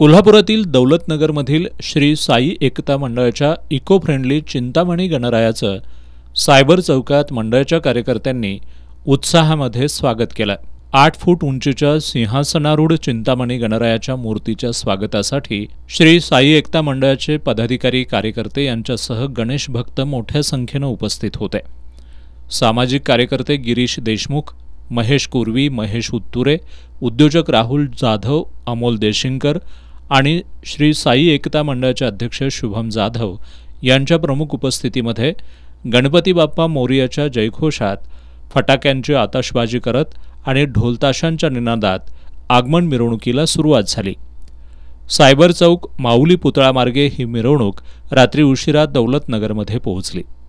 कोल्हापुरातील दौलतनगरमधील श्री साई एकता मंडळाच्या eco friendly Chintamani गणरायाचं सायबर चौकात मंडळाच्या कार्यकर्त्यांनी उत्साहामध्ये स्वागत केलं आठ फूट उंचीच्या सिंहासनारूढ चिंतामणी गणरायाच्या मूर्तीच्या स्वागतासाठी श्री साई एकता मंडळाचे पदाधिकारी कार्यकर्ते यांच्यासह गणेश भक्त मोठ्या संख्येनं उपस्थित होते सामाजिक कार्यकर्ते गिरीश देशमुख महेश कुर्वी महेश उत्तुरे उद्योजक राहुल जाधव अमोल देशिंकर आणि श्री साई एकता मंडळाचे अध्यक्ष शुभम जाधव यांच्या प्रमुख उपस्थितीमध्ये गणपती बाप्पा मोरियाच्या जयघोषात फटाक्यांची आताशबाजी करत आणि ढोलताशांच्या निनादात आगमन मिरवणुकीला सुरुवात झाली सायबर चौक माऊली पुतळा मार्गे ही मिरवणूक रात्री उशिरा दौलतनगरमध्ये पोहोचली